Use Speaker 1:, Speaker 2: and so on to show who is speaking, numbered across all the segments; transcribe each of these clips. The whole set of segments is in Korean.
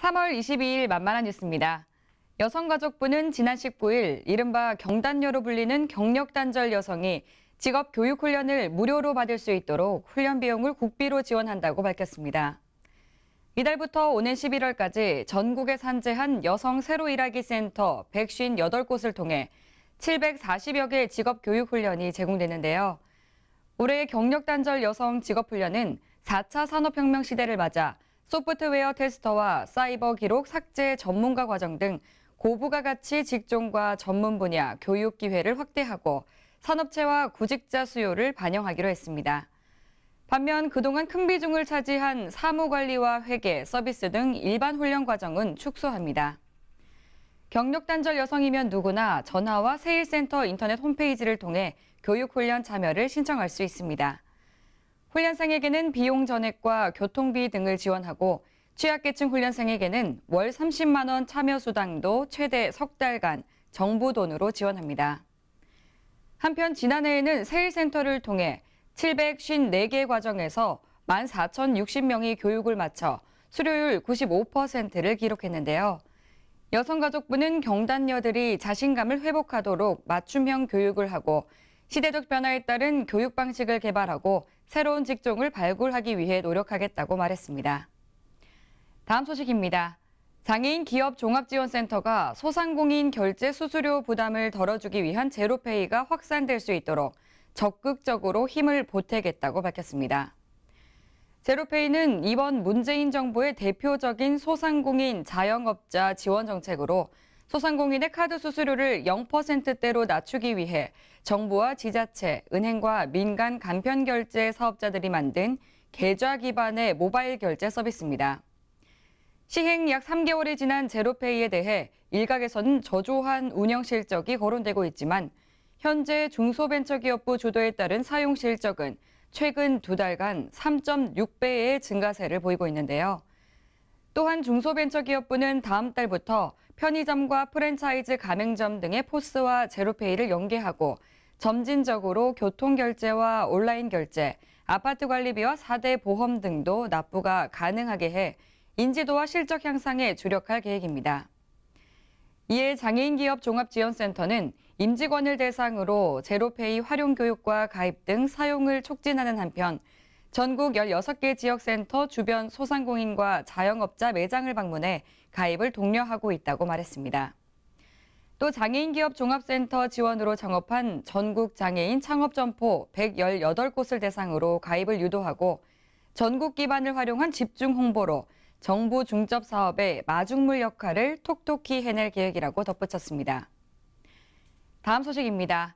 Speaker 1: 3월 22일 만만한 뉴스입니다. 여성가족부는 지난 19일 이른바 경단녀로 불리는 경력단절 여성이 직업 교육 훈련을 무료로 받을 수 있도록 훈련 비용을 국비로 지원한다고 밝혔습니다. 이달부터 오는 11월까지 전국에 산재한 여성 새로 일하기 센터 158곳을 통해 740여 개 직업 교육 훈련이 제공되는데요. 올해 경력 단절 여성 직업 훈련은 4차 산업혁명 시대를 맞아 소프트웨어 테스터와 사이버 기록 삭제 전문가 과정 등 고부가 가치 직종과 전문 분야 교육 기회를 확대하고 산업체와 구직자 수요를 반영하기로 했습니다. 반면 그동안 큰 비중을 차지한 사무관리와 회계, 서비스 등 일반 훈련 과정은 축소합니다. 경력 단절 여성이면 누구나 전화와 세일센터 인터넷 홈페이지를 통해 교육 훈련 참여를 신청할 수 있습니다. 훈련생에게는 비용 전액과 교통비 등을 지원하고 취약계층 훈련생에게는 월 30만 원 참여 수당도 최대 석 달간 정부 돈으로 지원합니다. 한편 지난해에는 세일센터를 통해 754개 과정에서 14,060명이 교육을 마쳐 수료율 95%를 기록했는데요. 여성가족부는 경단녀들이 자신감을 회복하도록 맞춤형 교육을 하고 시대적 변화에 따른 교육 방식을 개발하고 새로운 직종을 발굴하기 위해 노력하겠다고 말했습니다. 다음 소식입니다. 장애인 기업 종합지원센터가 소상공인 결제 수수료 부담을 덜어주기 위한 제로페이가 확산될 수 있도록 적극적으로 힘을 보태겠다고 밝혔습니다. 제로페이는 이번 문재인 정부의 대표적인 소상공인 자영업자 지원 정책으로 소상공인의 카드 수수료를 0%대로 낮추기 위해 정부와 지자체, 은행과 민간 간편 결제 사업자들이 만든 계좌 기반의 모바일 결제 서비스입니다. 시행 약 3개월이 지난 제로페이에 대해 일각에서는 저조한 운영 실적이 거론되고 있지만 현재 중소벤처기업부 주도에 따른 사용 실적은 최근 두 달간 3.6배의 증가세를 보이고 있는데요. 또한 중소벤처기업부는 다음 달부터 편의점과 프랜차이즈 가맹점 등의 포스와 제로페이를 연계하고 점진적으로 교통결제와 온라인 결제, 아파트 관리비와 4대 보험 등도 납부가 가능하게 해 인지도와 실적 향상에 주력할 계획입니다. 이에 장애인기업 종합지원센터는 임직원을 대상으로 제로페이 활용 교육과 가입 등 사용을 촉진하는 한편 전국 16개 지역센터 주변 소상공인과 자영업자 매장을 방문해 가입을 독려하고 있다고 말했습니다. 또 장애인 기업 종합센터 지원으로 창업한 전국 장애인 창업 점포 118곳을 대상으로 가입을 유도하고 전국 기반을 활용한 집중 홍보로 정부 중점 사업의 마중물 역할을 톡톡히 해낼 계획이라고 덧붙였습니다. 다음 소식입니다.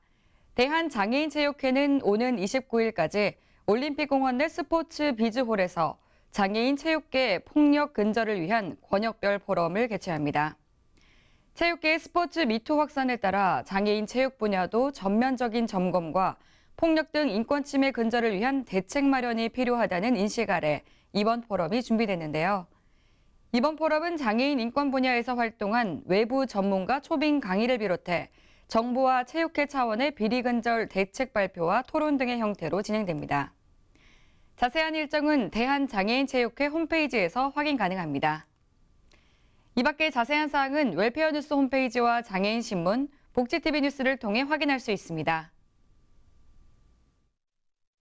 Speaker 1: 대한장애인체육회는 오는 29일까지 올림픽공원 내 스포츠 비즈홀에서 장애인 체육계 폭력 근절을 위한 권역별 포럼을 개최합니다. 체육계 스포츠 미투 확산에 따라 장애인 체육 분야도 전면적인 점검과 폭력 등 인권 침해 근절을 위한 대책 마련이 필요하다는 인식 아래 이번 포럼이 준비됐는데요. 이번 포럼은 장애인 인권 분야에서 활동한 외부 전문가 초빙 강의를 비롯해 정부와 체육회 차원의 비리근절 대책 발표와 토론 등의 형태로 진행됩니다. 자세한 일정은 대한장애인체육회 홈페이지에서 확인 가능합니다. 이밖에 자세한 사항은 웰페어뉴스 홈페이지와 장애인신문, 복지TV 뉴스를 통해 확인할 수 있습니다.